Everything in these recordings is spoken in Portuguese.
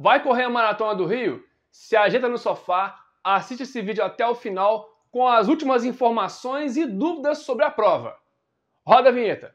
Vai correr a Maratona do Rio? Se ajeita no sofá, assiste esse vídeo até o final com as últimas informações e dúvidas sobre a prova. Roda a vinheta!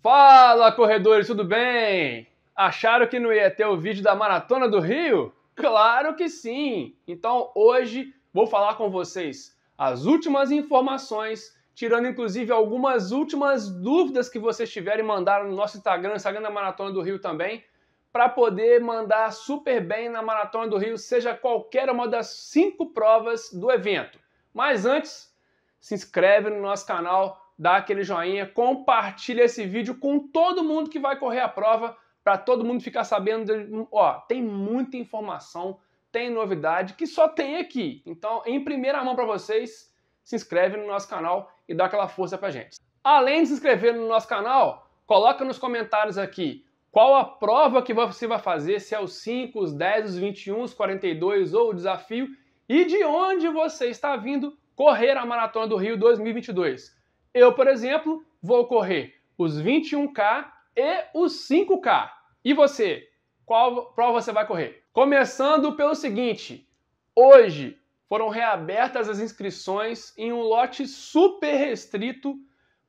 Fala corredores, tudo bem? Acharam que não ia ter o vídeo da Maratona do Rio? Claro que sim! Então hoje vou falar com vocês as últimas informações, tirando inclusive algumas últimas dúvidas que vocês tiverem mandaram no nosso Instagram, Instagram da Maratona do Rio também, para poder mandar super bem na Maratona do Rio, seja qualquer uma das cinco provas do evento. Mas antes, se inscreve no nosso canal, dá aquele joinha, compartilha esse vídeo com todo mundo que vai correr a prova para todo mundo ficar sabendo, ó, tem muita informação, tem novidade que só tem aqui. Então, em primeira mão para vocês, se inscreve no nosso canal e dá aquela força para gente. Além de se inscrever no nosso canal, coloca nos comentários aqui qual a prova que você vai fazer, se é os 5, os 10, os 21, os 42 ou o desafio e de onde você está vindo correr a Maratona do Rio 2022. Eu, por exemplo, vou correr os 21K e os 5K. E você? Qual prova você vai correr? Começando pelo seguinte: hoje foram reabertas as inscrições em um lote super restrito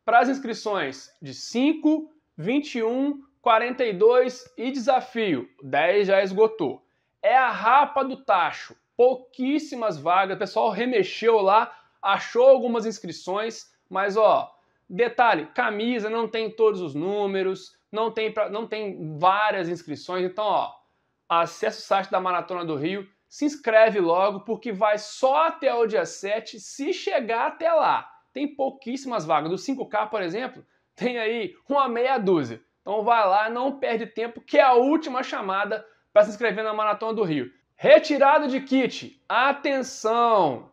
para as inscrições de 5, 21, 42 e desafio. 10 já esgotou. É a rapa do tacho. Pouquíssimas vagas. O pessoal remexeu lá, achou algumas inscrições, mas ó, detalhe, camisa não tem todos os números, não tem, pra, não tem várias inscrições. Então, ó, acesse o site da Maratona do Rio, se inscreve logo, porque vai só até o dia 7, se chegar até lá. Tem pouquíssimas vagas. Do 5K, por exemplo, tem aí uma meia dúzia. Então vai lá, não perde tempo, que é a última chamada para se inscrever na Maratona do Rio. retirado de kit. Atenção!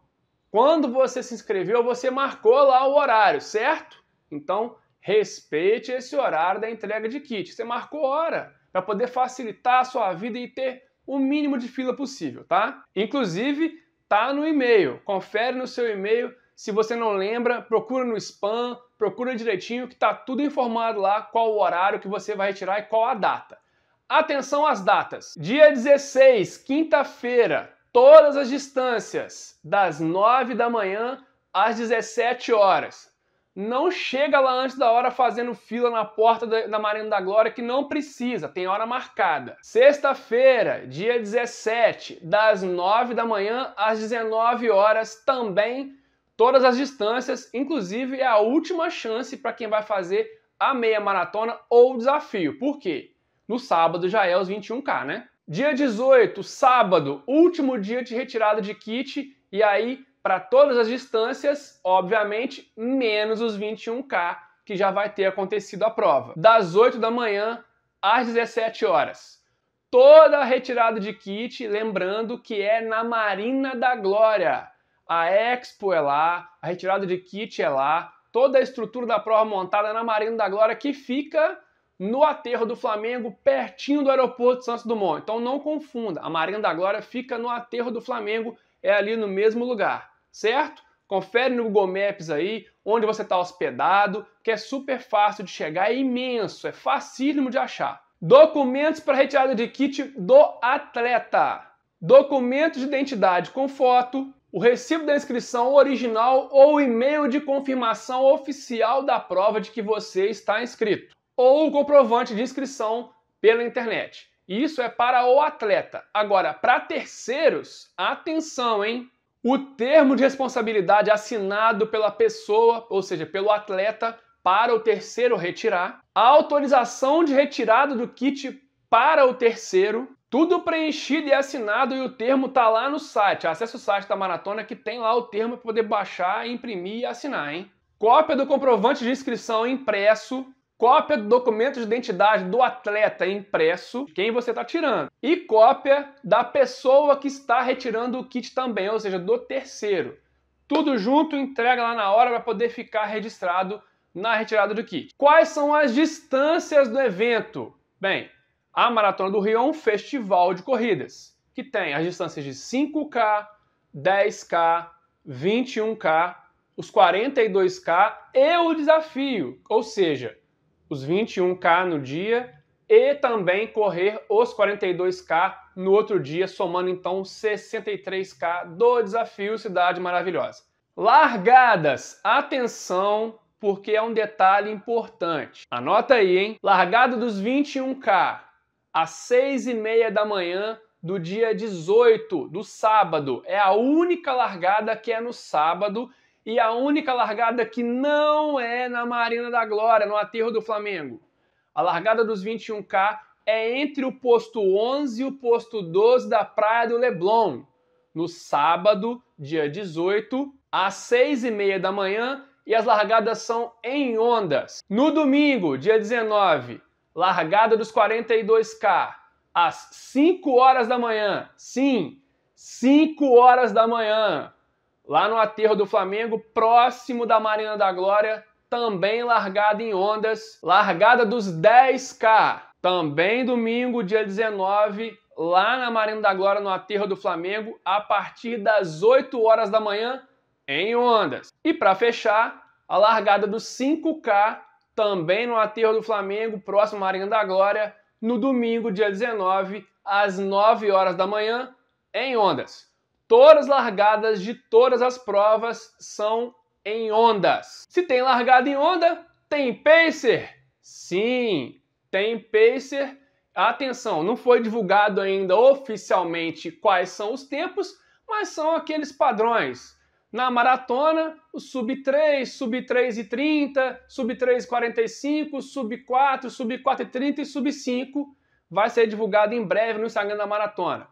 Quando você se inscreveu, você marcou lá o horário, certo? Então, Respeite esse horário da entrega de kit. Você marcou hora para poder facilitar a sua vida e ter o mínimo de fila possível, tá? Inclusive, tá no e-mail. Confere no seu e-mail. Se você não lembra, procura no spam, procura direitinho que tá tudo informado lá qual o horário que você vai retirar e qual a data. Atenção às datas. Dia 16, quinta-feira, todas as distâncias, das 9 da manhã às 17 horas não chega lá antes da hora fazendo fila na porta da Marina da Glória, que não precisa, tem hora marcada. Sexta-feira, dia 17, das 9 da manhã às 19 horas, também todas as distâncias, inclusive é a última chance para quem vai fazer a meia maratona ou o desafio. Por quê? No sábado já é os 21K, né? Dia 18, sábado, último dia de retirada de kit, e aí para todas as distâncias, obviamente, menos os 21K que já vai ter acontecido a prova. Das 8 da manhã às 17 horas. Toda a retirada de kit, lembrando que é na Marina da Glória. A Expo é lá, a retirada de kit é lá, toda a estrutura da prova montada na Marina da Glória que fica no aterro do Flamengo, pertinho do aeroporto de Santos Dumont. Então não confunda, a Marina da Glória fica no aterro do Flamengo, é ali no mesmo lugar certo? Confere no Google Maps aí onde você está hospedado, que é super fácil de chegar, é imenso, é facílimo de achar. Documentos para retirada de kit do atleta. Documento de identidade com foto, o recibo da inscrição original ou e-mail de confirmação oficial da prova de que você está inscrito, ou o comprovante de inscrição pela internet. Isso é para o atleta. Agora, para terceiros, atenção, hein? O termo de responsabilidade assinado pela pessoa, ou seja, pelo atleta, para o terceiro retirar, a autorização de retirada do kit para o terceiro, tudo preenchido e assinado e o termo tá lá no site. Acesse o site da maratona que tem lá o termo para poder baixar, imprimir e assinar, hein? Cópia do comprovante de inscrição impresso cópia do documento de identidade do atleta impresso, quem você está tirando, e cópia da pessoa que está retirando o kit também, ou seja, do terceiro. Tudo junto, entrega lá na hora para poder ficar registrado na retirada do kit. Quais são as distâncias do evento? Bem, a Maratona do Rio é um festival de corridas, que tem as distâncias de 5K, 10K, 21K, os 42K e o desafio, ou seja, os 21K no dia e também correr os 42K no outro dia, somando então 63K do desafio Cidade Maravilhosa. Largadas, atenção, porque é um detalhe importante. Anota aí, hein? Largada dos 21K às 6 e meia da manhã do dia 18 do sábado. É a única largada que é no sábado e a única largada que não é na Marina da Glória, no aterro do Flamengo. A largada dos 21K é entre o posto 11 e o posto 12 da Praia do Leblon, no sábado, dia 18, às 6 e meia da manhã, e as largadas são em ondas. No domingo, dia 19, largada dos 42K, às 5 horas da manhã. Sim, 5 horas da manhã lá no aterro do Flamengo, próximo da Marina da Glória, também largada em ondas, largada dos 10K. Também domingo, dia 19, lá na Marina da Glória, no aterro do Flamengo, a partir das 8 horas da manhã, em ondas. E para fechar, a largada dos 5K, também no aterro do Flamengo, próximo à Marina da Glória, no domingo, dia 19, às 9 horas da manhã, em ondas todas as largadas de todas as provas são em ondas. Se tem largada em onda, tem pacer? Sim, tem pacer. Atenção, não foi divulgado ainda oficialmente quais são os tempos, mas são aqueles padrões. Na maratona, o sub 3, sub 3 e 30, sub 3 e 45, sub 4, sub 4 e 30 e sub 5 vai ser divulgado em breve no Instagram da maratona.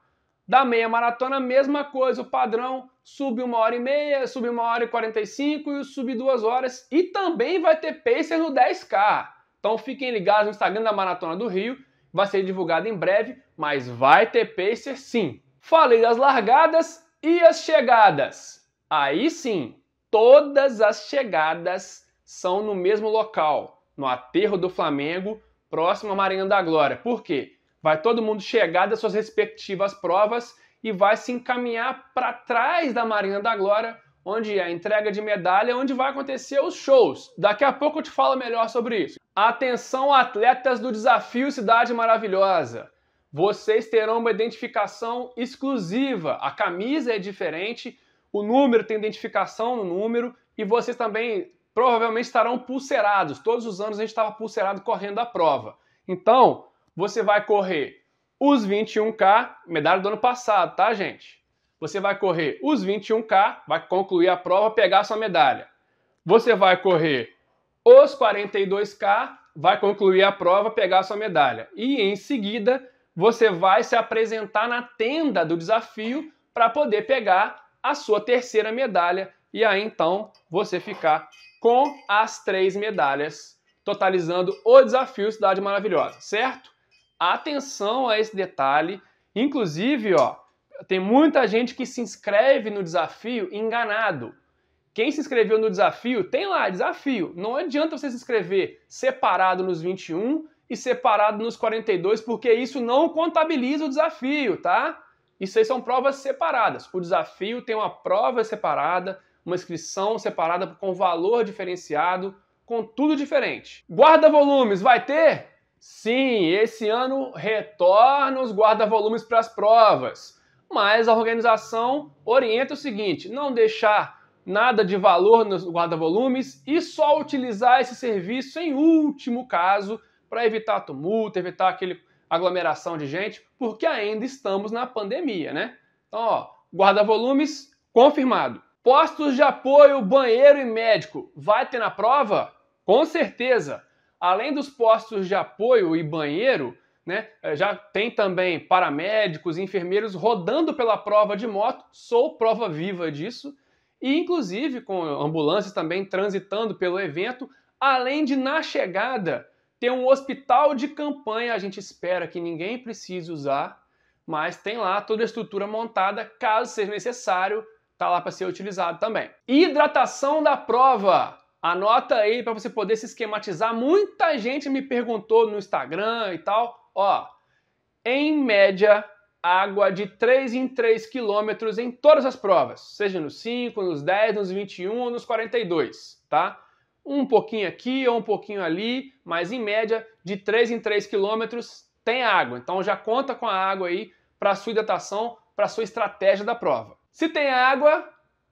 Da meia maratona, mesma coisa, o padrão sub 1 hora e meia, sub 1 hora e 45 e o sub 2 horas. E também vai ter pacer no 10K. Então fiquem ligados no Instagram da Maratona do Rio, vai ser divulgado em breve, mas vai ter pacer sim. Falei das largadas e as chegadas. Aí sim, todas as chegadas são no mesmo local, no aterro do Flamengo, próximo à Marinha da Glória. Por quê? Vai todo mundo chegar das suas respectivas provas e vai se encaminhar para trás da Marina da Glória, onde é a entrega de medalha, onde vai acontecer os shows. Daqui a pouco eu te falo melhor sobre isso. Atenção, atletas do desafio Cidade Maravilhosa. Vocês terão uma identificação exclusiva. A camisa é diferente, o número tem identificação no número e vocês também provavelmente estarão pulseirados. Todos os anos a gente estava pulseirado correndo a prova. Então, você vai correr os 21K, medalha do ano passado, tá, gente? Você vai correr os 21K, vai concluir a prova, pegar a sua medalha. Você vai correr os 42K, vai concluir a prova, pegar a sua medalha. E em seguida, você vai se apresentar na tenda do desafio para poder pegar a sua terceira medalha e aí então você ficar com as três medalhas, totalizando o desafio Cidade Maravilhosa, certo? Atenção a esse detalhe. Inclusive, ó, tem muita gente que se inscreve no desafio enganado. Quem se inscreveu no desafio, tem lá, desafio. Não adianta você se inscrever separado nos 21 e separado nos 42, porque isso não contabiliza o desafio, tá? Isso aí são provas separadas. O desafio tem uma prova separada, uma inscrição separada com valor diferenciado, com tudo diferente. Guarda volumes, vai ter? Sim, esse ano retorna os guarda-volumes para as provas, mas a organização orienta o seguinte: não deixar nada de valor nos guarda-volumes e só utilizar esse serviço em último caso para evitar tumulto, evitar aquele aglomeração de gente, porque ainda estamos na pandemia, né? Então, ó, guarda-volumes confirmado. Postos de apoio, banheiro e médico, vai ter na prova? Com certeza. Além dos postos de apoio e banheiro, né, eh, já tem também paramédicos e enfermeiros rodando pela prova de moto, sou prova viva disso, e inclusive com ambulâncias também transitando pelo evento, além de na chegada ter um hospital de campanha, a gente espera que ninguém precise usar, mas tem lá toda a estrutura montada, caso seja necessário, tá lá para ser utilizado também. Hidratação da prova. Anota aí para você poder se esquematizar. Muita gente me perguntou no Instagram e tal, ó, em média, água de 3 em 3 quilômetros em todas as provas, seja nos 5, nos 10, nos 21 ou nos 42, tá? Um pouquinho aqui ou um pouquinho ali, mas em média, de 3 em 3 quilômetros tem água. Então já conta com a água aí para sua hidratação, para sua estratégia da prova. Se tem água,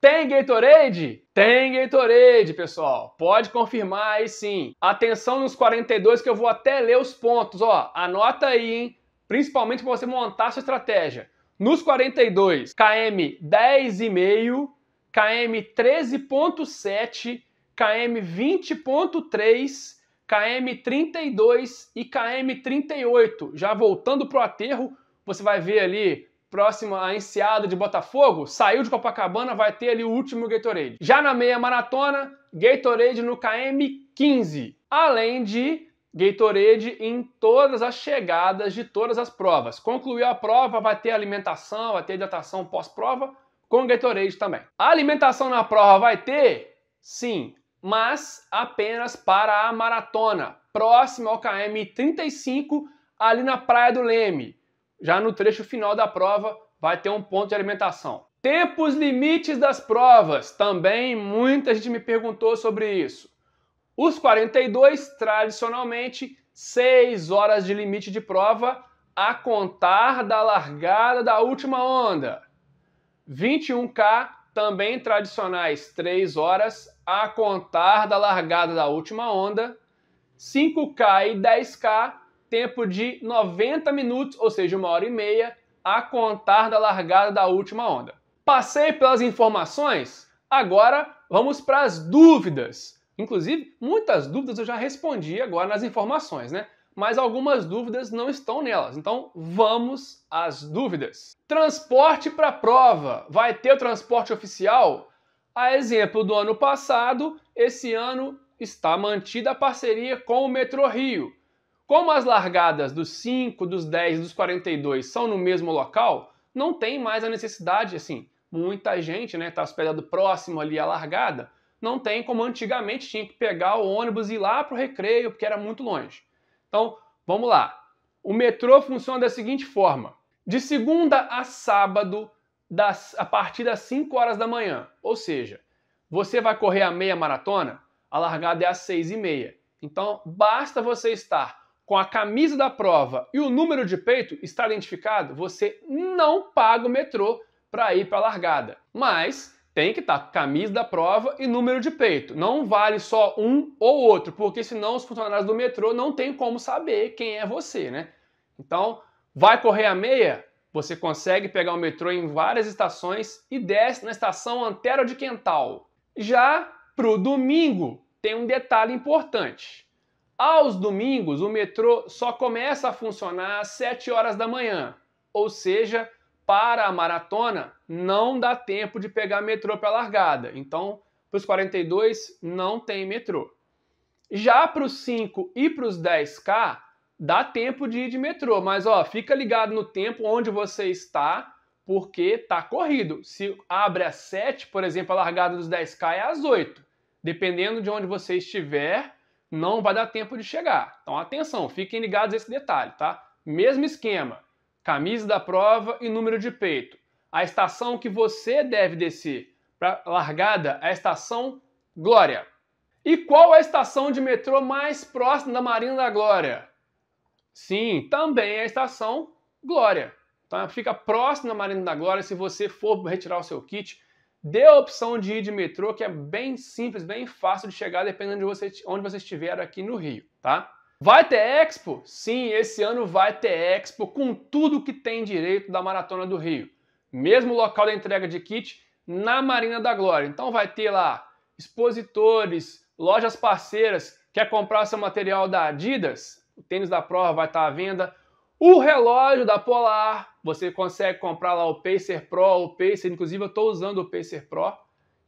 tem Gatorade? Tem Gatorade, pessoal. Pode confirmar aí sim. Atenção nos 42 que eu vou até ler os pontos, ó. Anota aí, hein? Principalmente para você montar sua estratégia. Nos 42, KM 10,5, KM 13,7, KM 20,3, KM 32 e KM 38. Já voltando pro aterro, você vai ver ali próxima à enseada de Botafogo, saiu de Copacabana, vai ter ali o último Gatorade. Já na meia maratona, Gatorade no KM 15, além de Gatorade em todas as chegadas de todas as provas. Concluiu a prova, vai ter alimentação, vai ter hidratação pós-prova com Gatorade também. A alimentação na prova vai ter? Sim, mas apenas para a maratona, próxima ao KM 35, ali na Praia do Leme já no trecho final da prova vai ter um ponto de alimentação. Tempos limites das provas. Também muita gente me perguntou sobre isso. Os 42, tradicionalmente, 6 horas de limite de prova a contar da largada da última onda. 21K, também tradicionais, 3 horas a contar da largada da última onda. 5K e 10K, tempo de 90 minutos, ou seja, uma hora e meia, a contar da largada da última onda. Passei pelas informações, agora vamos para as dúvidas. Inclusive, muitas dúvidas eu já respondi agora nas informações, né? Mas algumas dúvidas não estão nelas. Então, vamos às dúvidas. Transporte para a prova. Vai ter o transporte oficial? A exemplo do ano passado, esse ano está mantida a parceria com o Metrô Rio. Como as largadas dos 5, dos 10, dos 42 são no mesmo local, não tem mais a necessidade, assim, muita gente, né, tá hospedado próximo ali à largada, não tem como antigamente tinha que pegar o ônibus e ir lá pro recreio, porque era muito longe. Então, vamos lá. O metrô funciona da seguinte forma: de segunda a sábado, das, a partir das 5 horas da manhã. Ou seja, você vai correr a meia maratona, a largada é às 6 e meia. Então, basta você estar com a camisa da prova e o número de peito está identificado, você não paga o metrô para ir para a largada. Mas tem que estar tá camisa da prova e número de peito. Não vale só um ou outro, porque senão os funcionários do metrô não têm como saber quem é você, né? Então, vai correr a meia? Você consegue pegar o metrô em várias estações e desce na estação Antero de Quental. Já pro domingo, tem um detalhe importante aos domingos, o metrô só começa a funcionar às 7 horas da manhã, ou seja, para a maratona não dá tempo de pegar metrô para a largada. Então, para os 42 não tem metrô. Já para os 5 e para os 10K, dá tempo de ir de metrô, mas ó, fica ligado no tempo onde você está, porque tá corrido. Se abre às 7, por exemplo, a largada dos 10K é às 8. Dependendo de onde você estiver, não vai dar tempo de chegar. Então atenção, fiquem ligados a esse detalhe, tá? Mesmo esquema, camisa da prova e número de peito. A estação que você deve descer para largada é a estação Glória. E qual é a estação de metrô mais próxima da Marina da Glória? Sim, também é a estação Glória. Então fica próximo da Marina da Glória se você for retirar o seu kit Dê a opção de ir de metrô, que é bem simples, bem fácil de chegar, dependendo de você, onde você estiver aqui no Rio, tá? Vai ter Expo? Sim, esse ano vai ter Expo com tudo que tem direito da Maratona do Rio. Mesmo local da entrega de kit na Marina da Glória. Então vai ter lá expositores, lojas parceiras, quer comprar seu material da Adidas? O tênis da prova vai estar à venda, o relógio da Polar, você consegue comprar lá o Pacer Pro, o Pacer, inclusive eu estou usando o Pacer Pro,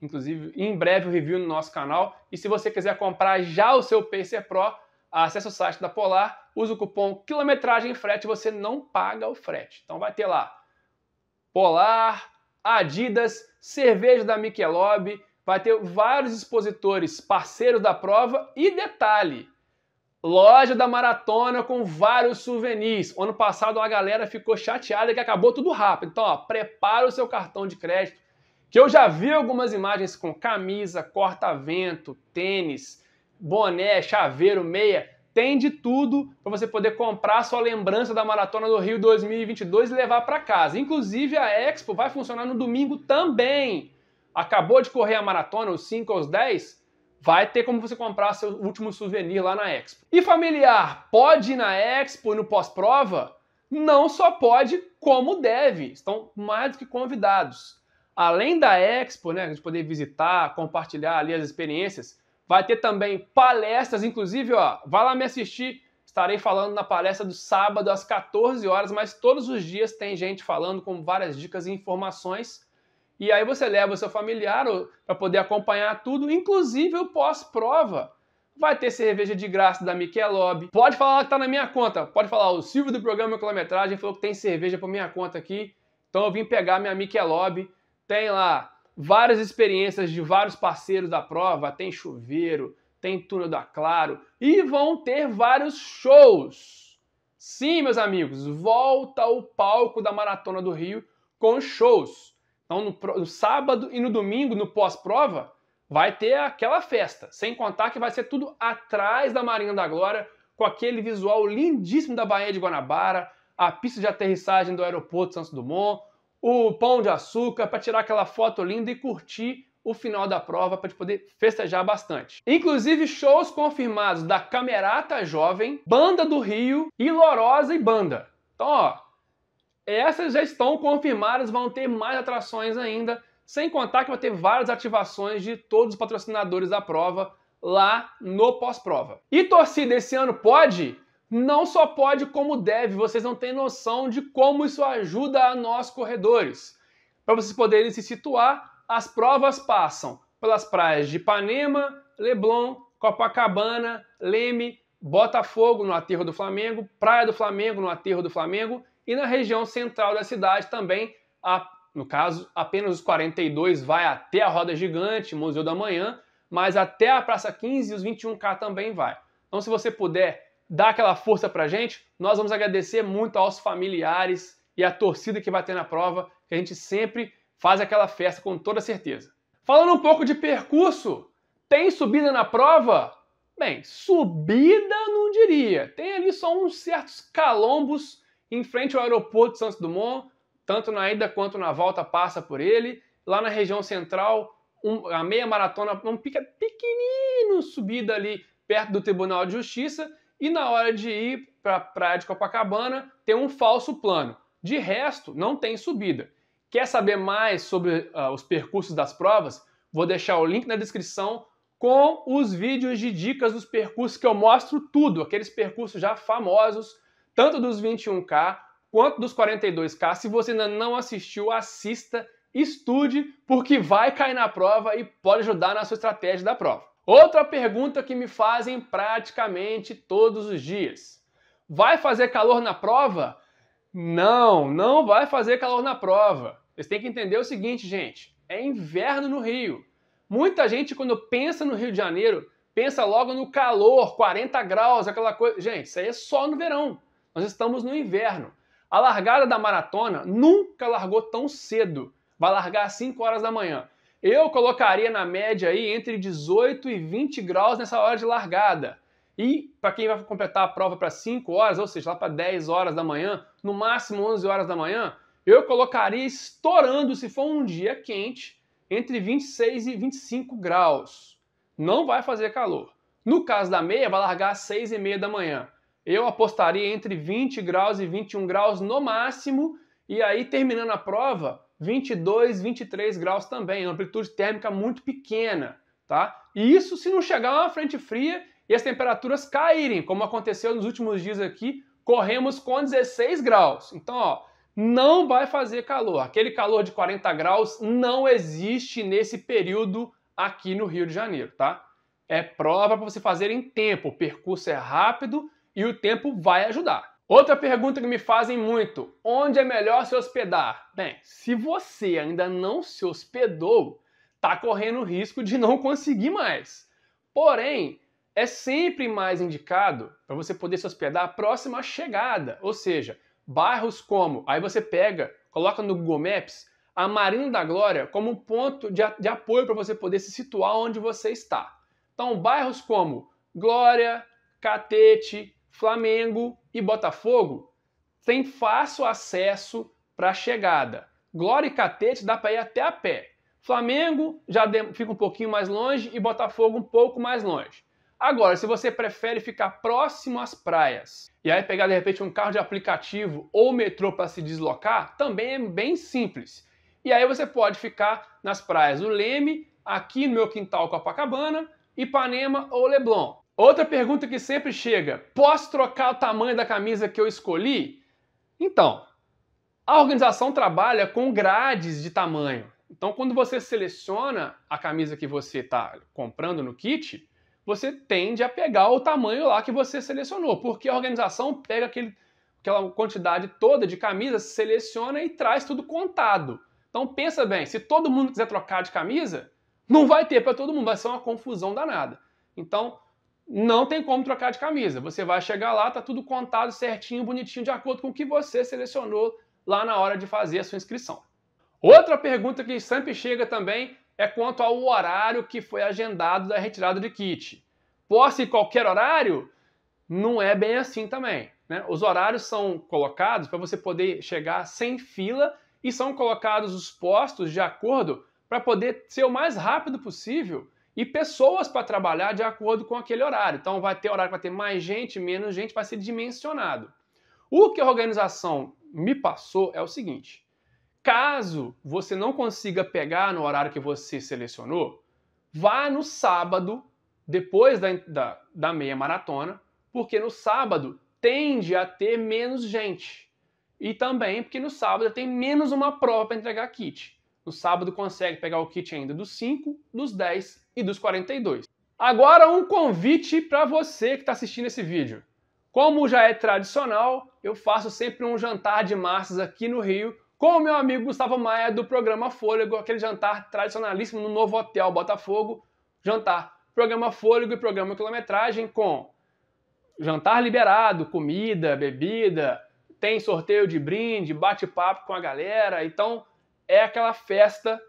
inclusive em breve o review no nosso canal. E se você quiser comprar já o seu Pacer Pro, acesse o site da Polar, usa o cupom quilometragem frete, você não paga o frete. Então vai ter lá Polar, Adidas, cerveja da Michelob, vai ter vários expositores parceiros da prova e detalhe, Loja da maratona com vários souvenirs. Ano passado a galera ficou chateada que acabou tudo rápido. Então, ó, prepara o seu cartão de crédito, que eu já vi algumas imagens com camisa, corta-vento, tênis, boné, chaveiro, meia. Tem de tudo para você poder comprar sua lembrança da maratona do Rio 2022 e levar para casa. Inclusive a Expo vai funcionar no domingo também. Acabou de correr a maratona, os 5 aos 10? vai ter como você comprar seu último souvenir lá na Expo. E familiar pode ir na Expo e no pós-prova? Não só pode, como deve. Estão mais do que convidados. Além da Expo, né, de poder visitar, compartilhar ali as experiências, vai ter também palestras, inclusive, ó, vai lá me assistir. Estarei falando na palestra do sábado às 14 horas, mas todos os dias tem gente falando com várias dicas e informações. E aí você leva o seu familiar para poder acompanhar tudo, inclusive o pós-prova. Vai ter cerveja de graça da Michelob. Pode falar que tá na minha conta. Pode falar, o Silvio do programa Quilometragem falou que tem cerveja para minha conta aqui. Então eu vim pegar minha Michelob. Tem lá várias experiências de vários parceiros da prova. Tem chuveiro, tem túnel da Claro. E vão ter vários shows. Sim, meus amigos, volta o palco da Maratona do Rio com shows. Então, no, no sábado e no domingo, no pós-prova, vai ter aquela festa. Sem contar que vai ser tudo atrás da Marina da Glória, com aquele visual lindíssimo da Baía de Guanabara, a pista de aterrissagem do aeroporto Santos Dumont, o pão de açúcar para tirar aquela foto linda e curtir o final da prova para poder festejar bastante. Inclusive shows confirmados da Camerata Jovem, Banda do Rio, e lorosa e Banda. Então, ó, essas já estão confirmadas, vão ter mais atrações ainda, sem contar que vai ter várias ativações de todos os patrocinadores da prova lá no pós-prova. E torcida esse ano pode? Não só pode, como deve. Vocês não têm noção de como isso ajuda a nós corredores. Para vocês poderem se situar, as provas passam pelas praias de Ipanema, Leblon, Copacabana, Leme, Botafogo no aterro do Flamengo, Praia do Flamengo no aterro do Flamengo e na região central da cidade também, a, no caso, apenas os 42 vai até a Roda Gigante, Museu da Manhã, mas até a Praça 15 e os 21K também vai. Então, se você puder dar aquela força para gente, nós vamos agradecer muito aos familiares e à torcida que vai ter na prova, que a gente sempre faz aquela festa com toda certeza. Falando um pouco de percurso, tem subida na prova? Bem, subida não diria. Tem ali só uns certos calombos em frente ao aeroporto de Santos Dumont, tanto na ida quanto na volta passa por ele. Lá na região central, um, a meia maratona, um pica, pequenino subida ali perto do Tribunal de Justiça. E na hora de ir para a praia de Copacabana, tem um falso plano. De resto, não tem subida. Quer saber mais sobre uh, os percursos das provas? Vou deixar o link na descrição com os vídeos de dicas dos percursos que eu mostro tudo, aqueles percursos já famosos tanto dos 21K quanto dos 42K. Se você ainda não assistiu, assista, estude, porque vai cair na prova e pode ajudar na sua estratégia da prova. Outra pergunta que me fazem praticamente todos os dias: vai fazer calor na prova? Não, não vai fazer calor na prova. Vocês têm que entender o seguinte, gente: é inverno no Rio. Muita gente, quando pensa no Rio de Janeiro, pensa logo no calor, 40 graus, aquela coisa. Gente, isso aí é só no verão. Nós estamos no inverno. A largada da maratona nunca largou tão cedo. Vai largar às 5 horas da manhã. Eu colocaria na média aí entre 18 e 20 graus nessa hora de largada. E para quem vai completar a prova para 5 horas, ou seja, lá para 10 horas da manhã, no máximo 11 horas da manhã, eu colocaria estourando, se for um dia quente, entre 26 e 25 graus. Não vai fazer calor. No caso da meia, vai largar às 6 e meia da manhã. Eu apostaria entre 20 graus e 21 graus no máximo, e aí terminando a prova, 22, 23 graus também, amplitude térmica muito pequena, tá? E isso se não chegar uma frente fria e as temperaturas caírem, como aconteceu nos últimos dias aqui, corremos com 16 graus. Então, ó, não vai fazer calor. Aquele calor de 40 graus não existe nesse período aqui no Rio de Janeiro, tá? É prova para você fazer em tempo. O percurso é rápido e o tempo vai ajudar. Outra pergunta que me fazem muito: onde é melhor se hospedar? Bem, se você ainda não se hospedou, tá correndo o risco de não conseguir mais. Porém, é sempre mais indicado para você poder se hospedar próximo à chegada, ou seja, bairros como, aí você pega, coloca no Google Maps a Marina da Glória como ponto de, de apoio para você poder se situar onde você está. Então, bairros como Glória, Catete, Flamengo e Botafogo têm fácil acesso para a chegada. Glória e Catete dá para ir até a pé. Flamengo já fica um pouquinho mais longe e Botafogo um pouco mais longe. Agora, se você prefere ficar próximo às praias e aí pegar de repente um carro de aplicativo ou metrô para se deslocar, também é bem simples. E aí você pode ficar nas praias do Leme, aqui no meu quintal Copacabana, Ipanema ou Leblon. Outra pergunta que sempre chega: posso trocar o tamanho da camisa que eu escolhi? Então, a organização trabalha com grades de tamanho. Então, quando você seleciona a camisa que você está comprando no kit, você tende a pegar o tamanho lá que você selecionou, porque a organização pega aquele, aquela quantidade toda de camisas, seleciona e traz tudo contado. Então, pensa bem: se todo mundo quiser trocar de camisa, não vai ter para todo mundo, vai ser uma confusão danada. Então, não tem como trocar de camisa. Você vai chegar lá, tá tudo contado certinho, bonitinho, de acordo com o que você selecionou lá na hora de fazer a sua inscrição. Outra pergunta que sempre chega também é quanto ao horário que foi agendado da retirada de kit. Posso ir qualquer horário? Não é bem assim também. Né? Os horários são colocados para você poder chegar sem fila e são colocados os postos de acordo para poder ser o mais rápido possível e pessoas para trabalhar de acordo com aquele horário. Então vai ter horário para ter mais gente, menos gente, vai ser dimensionado. O que a organização me passou é o seguinte: caso você não consiga pegar no horário que você selecionou, vá no sábado, depois da, da, da meia maratona, porque no sábado tende a ter menos gente. E também porque no sábado tem menos uma prova para entregar kit. No sábado consegue pegar o kit ainda dos 5, dos 10 e dos 42. Agora um convite para você que está assistindo esse vídeo. Como já é tradicional, eu faço sempre um jantar de massas aqui no Rio com o meu amigo Gustavo Maia do programa Fôlego, aquele jantar tradicionalíssimo no novo hotel Botafogo. Jantar, programa Fôlego e programa Quilometragem com jantar liberado, comida, bebida, tem sorteio de brinde, bate-papo com a galera. Então é aquela festa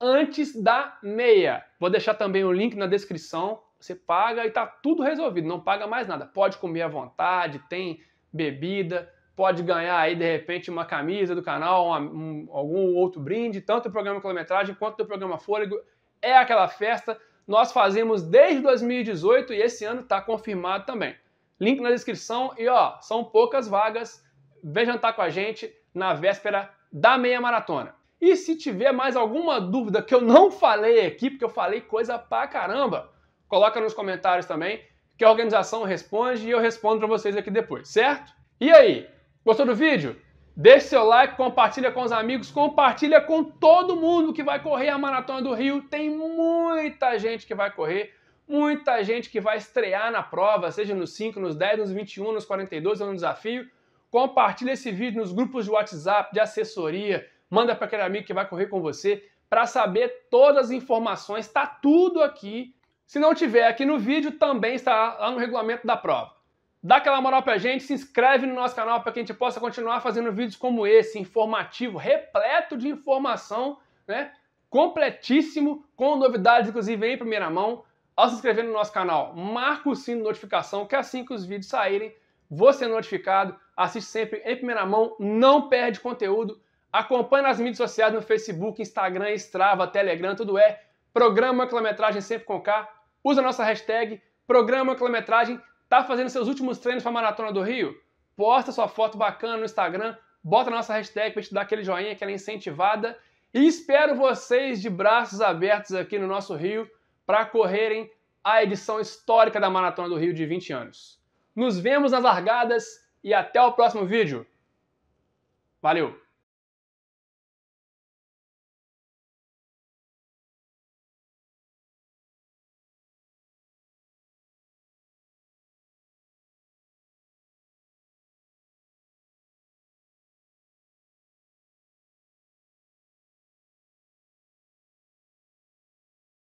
antes da meia. Vou deixar também o link na descrição. Você paga e tá tudo resolvido, não paga mais nada. Pode comer à vontade, tem bebida, pode ganhar aí de repente uma camisa do canal, uma, um, algum outro brinde, tanto do programa quilometragem quanto do programa fôlego. É aquela festa. Nós fazemos desde 2018 e esse ano está confirmado também. Link na descrição e ó, são poucas vagas. Vem jantar com a gente na véspera da meia maratona. E se tiver mais alguma dúvida que eu não falei aqui, porque eu falei coisa pra caramba, coloca nos comentários também, que a organização responde e eu respondo para vocês aqui depois, certo? E aí, gostou do vídeo? Deixe seu like, compartilha com os amigos, compartilha com todo mundo que vai correr a Maratona do Rio. Tem muita gente que vai correr, muita gente que vai estrear na prova, seja nos 5, nos 10, nos 21, nos 42 ou no desafio. Compartilha esse vídeo nos grupos de WhatsApp, de assessoria, manda para aquele amigo que vai correr com você para saber todas as informações, está tudo aqui. Se não tiver aqui no vídeo, também está lá no regulamento da prova. Dá aquela moral para a gente, se inscreve no nosso canal para que a gente possa continuar fazendo vídeos como esse, informativo, repleto de informação, né? Completíssimo, com novidades, inclusive, em primeira mão. Ao se inscrever no nosso canal, marca o sino de notificação, que assim que os vídeos saírem, você é notificado, assiste sempre em primeira mão, não perde conteúdo. Acompanhe nas mídias sociais no Facebook, Instagram, Strava, Telegram, tudo é Programa Quilometragem Sempre com K. Usa a nossa hashtag Programa Quilometragem. Tá fazendo seus últimos treinos para a Maratona do Rio? Posta sua foto bacana no Instagram, bota a nossa hashtag para te dar aquele joinha, aquela incentivada. E espero vocês de braços abertos aqui no nosso Rio para correrem a edição histórica da Maratona do Rio de 20 anos. Nos vemos nas largadas e até o próximo vídeo. Valeu!